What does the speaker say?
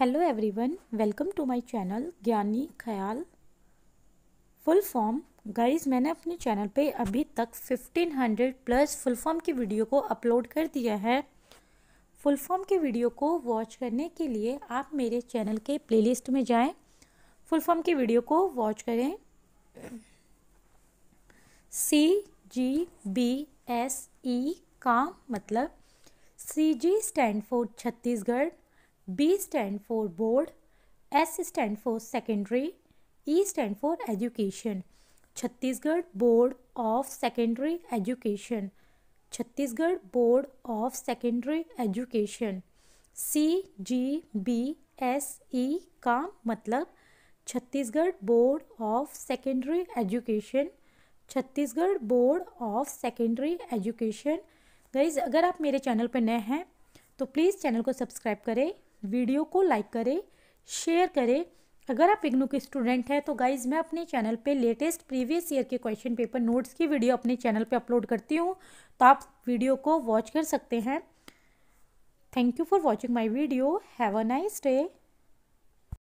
Hello everyone welcome to my channel Gyani Khyal full form guys मैंने अपने channel पे अभी तक 1500 प्लस फुल फॉर्म की वीडियो को अपलोड कर दिया है फुल फॉर्म की वीडियो को वॉच करने के लिए आप मेरे चैनल के प्लेलिस्ट में जाएं फुल फॉर्म की वीडियो को वॉच करें C G B S E का मतलब C G stand for Chhattisgarh B stand for board, S stand for secondary, E stand for education. Chhattisgarh Board of Secondary Education. Chhattisgarh Board of Secondary Education. C G B S E का मतलब Chhattisgarh board of secondary education Chhattisgarh board of secondary education guys अगर आप मेरे channel पर नए हैं तो please channel को सब्सक्राइब करें वीडियो को लाइक करें शेयर करें अगर आप इग्नू के स्टूडेंट हैं तो गाइज़ मैं अपने चैनल पे लेटेस्ट प्रीवियस ईयर के क्वेश्चन पेपर नोट्स की वीडियो अपने चैनल पे अपलोड करती हूँ तो आप वीडियो को वॉच कर सकते हैं thank you for watching my video have a nice day